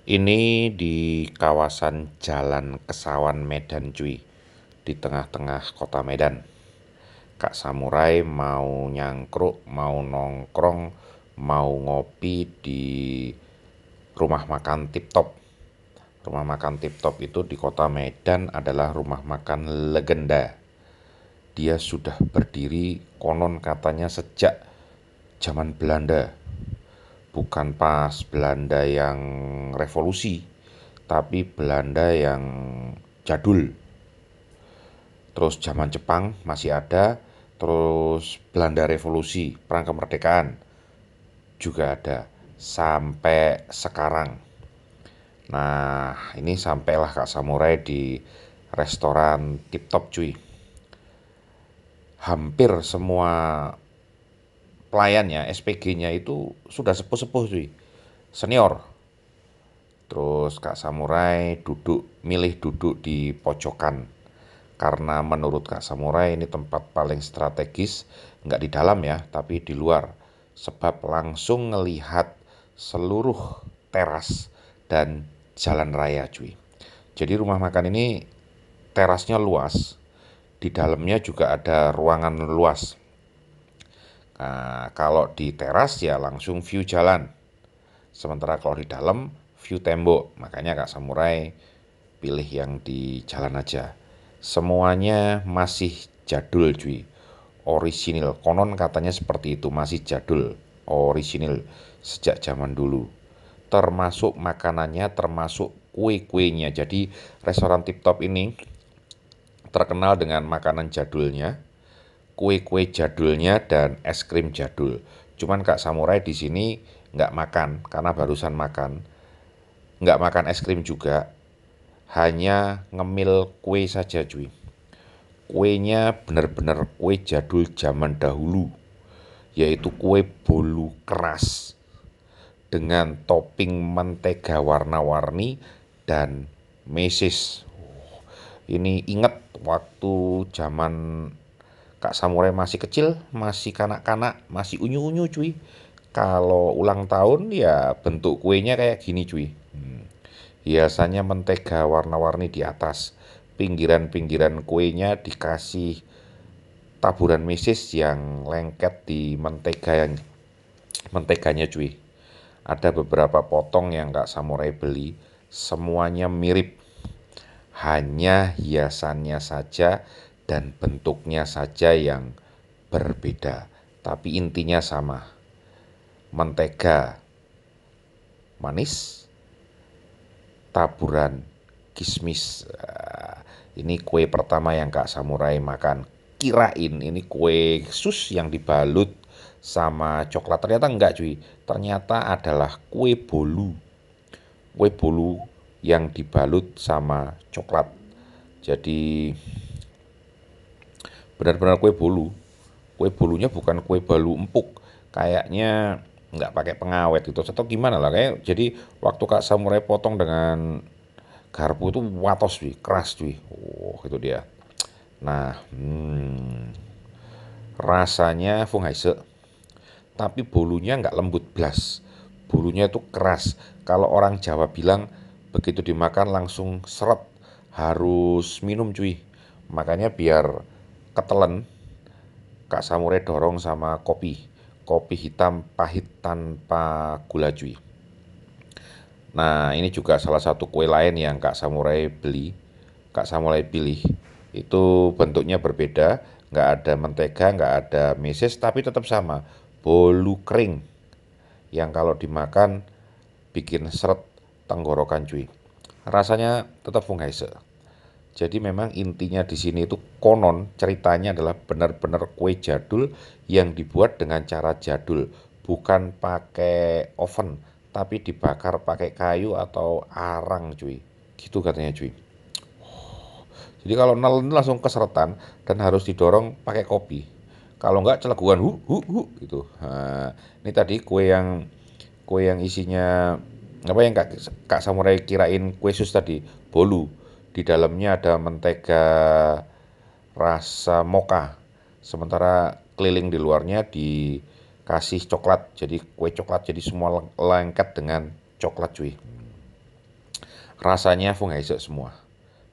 Ini di kawasan Jalan Kesawan Medan Cui, di tengah-tengah kota Medan. Kak Samurai mau nyangkruk, mau nongkrong, mau ngopi di rumah makan Tip Top. Rumah makan Tip Top itu di kota Medan adalah rumah makan legenda. Dia sudah berdiri konon katanya sejak zaman Belanda bukan pas Belanda yang revolusi, tapi Belanda yang jadul. Terus zaman Jepang masih ada, terus Belanda revolusi, perang kemerdekaan juga ada sampai sekarang. Nah, ini sampailah Kak Samurai di restoran Tip Top cuy. Hampir semua pelayannya, SPG-nya itu sudah sepuh-sepuh sih, senior. Terus Kak Samurai duduk, milih duduk di pojokan. Karena menurut Kak Samurai ini tempat paling strategis, nggak di dalam ya, tapi di luar. Sebab langsung ngelihat seluruh teras dan jalan raya cuy. Jadi rumah makan ini terasnya luas, di dalamnya juga ada ruangan luas Nah, kalau di teras ya langsung view jalan. Sementara kalau di dalam view tembok. Makanya Kak Samurai pilih yang di jalan aja. Semuanya masih jadul cuy. Orisinil. Konon katanya seperti itu, masih jadul. Orisinil sejak zaman dulu. Termasuk makanannya, termasuk kue-kuenya. Jadi restoran Tip Top ini terkenal dengan makanan jadulnya, kue-kue jadulnya dan es krim jadul. Cuman Kak Samurai di sini nggak makan karena barusan makan. Nggak makan es krim juga, hanya ngemil kue saja cuy. Kuenya benar-benar kue jadul zaman dahulu, yaitu kue bolu keras dengan topping mentega warna-warni dan meses. Oh, ini inget waktu zaman Kak Samurai masih kecil, masih kanak-kanak, masih unyu-unyu cuy. Kalau ulang tahun ya bentuk kuenya kayak gini cuy. Hmm. Hiasannya mentega warna-warni di atas. Pinggiran-pinggiran kuenya dikasih taburan mesis yang lengket di mentega yang menteganya cuy. Ada beberapa potong yang Kak Samurai beli, semuanya mirip. Hanya hiasannya saja dan bentuknya saja yang berbeda, tapi intinya sama. Mentega manis, taburan kismis. Eh, ini kue pertama yang Kak Samurai makan. Kirain ini kue sus yang dibalut sama coklat. Ternyata enggak cuy. Ternyata adalah kue bolu. Kue bolu yang dibalut sama coklat. Jadi benar-benar kue bolu kue bolunya bukan kue balu empuk kayaknya nggak pakai pengawet gitu atau gimana lah kayak jadi waktu kak samurai potong dengan garpu itu watos wih keras wih, oh itu dia nah hmm, rasanya Haise, tapi bolunya nggak lembut blas bolunya itu keras kalau orang Jawa bilang begitu dimakan langsung seret harus minum cuy makanya biar ketelen Kak Samurai dorong sama kopi kopi hitam pahit tanpa gula cuy nah ini juga salah satu kue lain yang Kak Samurai beli Kak Samurai pilih itu bentuknya berbeda nggak ada mentega nggak ada meses tapi tetap sama bolu kering yang kalau dimakan bikin seret tenggorokan cuy rasanya tetap fungaise jadi memang intinya di sini itu konon ceritanya adalah benar-benar kue jadul yang dibuat dengan cara jadul, bukan pakai oven, tapi dibakar pakai kayu atau arang cuy. Gitu katanya cuy. jadi kalau nelen langsung keseretan dan harus didorong pakai kopi. Kalau enggak celegukan hu hu hu gitu. Nah, ini tadi kue yang kue yang isinya apa yang Kak, Kak Samurai kirain kue sus tadi, bolu di dalamnya ada mentega rasa moka, sementara keliling di luarnya dikasih coklat jadi kue coklat jadi semua lengket dengan coklat cuy rasanya Heise semua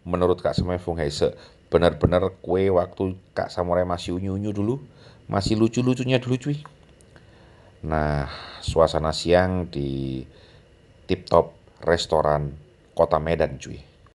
menurut Kak Fung Heise benar-benar kue waktu Kak Samurai masih unyu-unyu dulu masih lucu-lucunya dulu cuy nah suasana siang di tip top restoran kota Medan cuy